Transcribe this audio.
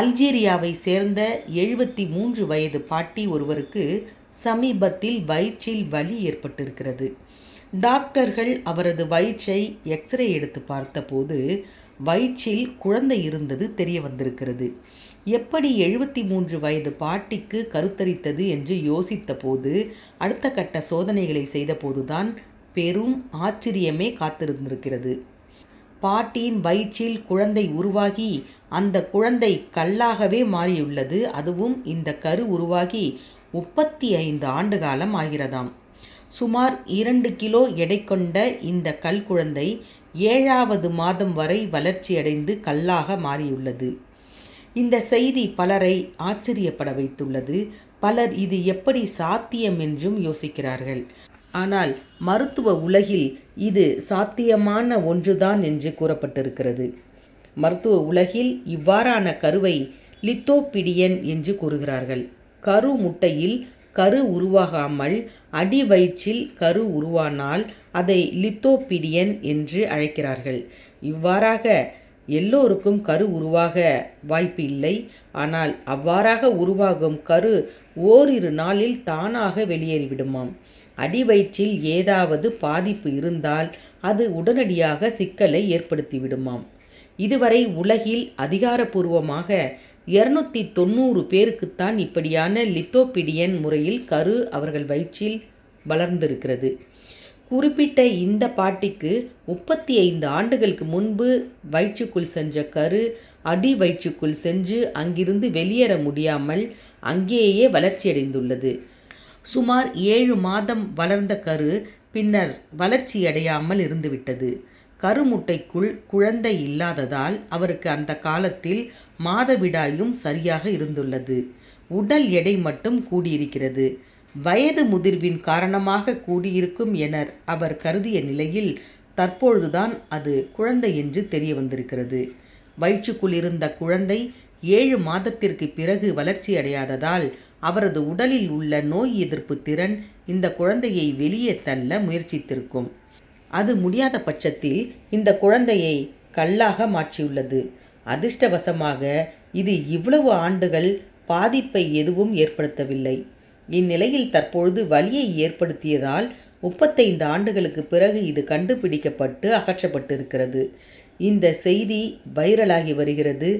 அல்ஜீரியாவை சேர்ந்த எழுபத்தி மூன்று வயது பாட்டி ஒருவருக்கு சமீபத்தில் வயிற்றில் வலி ஏற்பட்டிருக்கிறது டாக்டர்கள் அவரது வயிற்றை எக்ஸ்ரே எடுத்து பார்த்தபோது வயிற்றில் குழந்தை இருந்தது தெரிய வந்திருக்கிறது எப்படி எழுபத்தி மூன்று வயது பாட்டிக்கு கருத்தரித்தது என்று யோசித்தபோது அடுத்த கட்ட சோதனைகளை செய்தபோதுதான் பெரும் ஆச்சரியமே காத்திருந்திருக்கிறது பாட்டியின் வயிற்றில் குழந்தை உருவாகி அந்த குழந்தை கல்லாகவே மாறியுள்ளது அதுவும் இந்த கரு உருவாகி முப்பத்தி ஐந்து ஆண்டு காலம் ஆகிறதாம் சுமார் இரண்டு கிலோ எடை கொண்ட இந்த கல் குழந்தை ஏழாவது மாதம் வரை வளர்ச்சியடைந்து கல்லாக மாறியுள்ளது இந்த செய்தி பலரை ஆச்சரியப்பட வைத்துள்ளது பலர் இது எப்படி சாத்தியம் என்றும் யோசிக்கிறார்கள் ஆனால் மருத்துவ உலகில் இது சாத்தியமான ஒன்றுதான் என்று கூறப்பட்டிருக்கிறது மருத்துவ உலகில் இவ்வாறான கருவை லித்தோபிடியன் என்று கூறுகிறார்கள் கரு முட்டையில் கரு உருவாகாமல் அடி வயிற்றில் கரு உருவானால் அதை லித்தோபிடியன் என்று அழைக்கிறார்கள் இவ்வாறாக எல்லோருக்கும் கரு உருவாக வாய்ப்பு இல்லை ஆனால் அவ்வாறாக உருவாகும் கரு ஓரிரு நாளில் தானாக வெளியேறிவிடுமாம் அடிவயிற்றில் ஏதாவது பாதிப்பு இருந்தால் அது உடனடியாக சிக்கலை ஏற்படுத்திவிடுமாம் இதுவரை உலகில் அதிகாரப்பூர்வமாக இருநூத்தி தொண்ணூறு பேருக்குத்தான் இப்படியான லித்தோபிடியன் முறையில் கரு அவர்கள் வயிற்றில் வளர்ந்திருக்கிறது குறிப்பிட்ட இந்த பாட்டிக்கு முப்பத்தி ஐந்து ஆண்டுகளுக்கு முன்பு வயிற்றுக்குள் சென்ற கரு அடி வயிற்றுக்குள் சென்று அங்கிருந்து வெளியேற முடியாமல் அங்கேயே வளர்ச்சியடைந்துள்ளது சுமார் ஏழு மாதம் வளர்ந்த கரு பின்னர் வளர்ச்சியடையாமல் இருந்துவிட்டது கருமுட்டைக்குள் குழந்தை இல்லாததால் அவருக்கு அந்த காலத்தில் மாதவிடாயும் சரியாக இருந்துள்ளது உடல் எடை மட்டும் கூடியிருக்கிறது வயது முதிர்வின் காரணமாக கூடியிருக்கும் என அவர் கருதிய நிலையில் தற்பொழுதுதான் அது குழந்தை என்று தெரிய வந்திருக்கிறது வயிற்றுக்குள் இருந்த குழந்தை ஏழு மாதத்திற்கு பிறகு வளர்ச்சியடையாததால் அவரது உடலில் உள்ள நோய் எதிர்ப்பு திறன் இந்த குழந்தையை வெளியே தள்ள முயற்சித்திருக்கும் அது முடியாத பட்சத்தில் இந்த குழந்தையை கல்லாக மாற்றியுள்ளது அதிர்ஷ்டவசமாக இது இவ்வளவு ஆண்டுகள் பாதிப்பை எதுவும் ஏற்படுத்தவில்லை இந்நிலையில் தற்பொழுது வலியை ஏற்படுத்தியதால் முப்பத்தைந்து ஆண்டுகளுக்கு பிறகு இது கண்டுபிடிக்கப்பட்டு அகற்றப்பட்டிருக்கிறது இந்த செய்தி வைரலாகி வருகிறது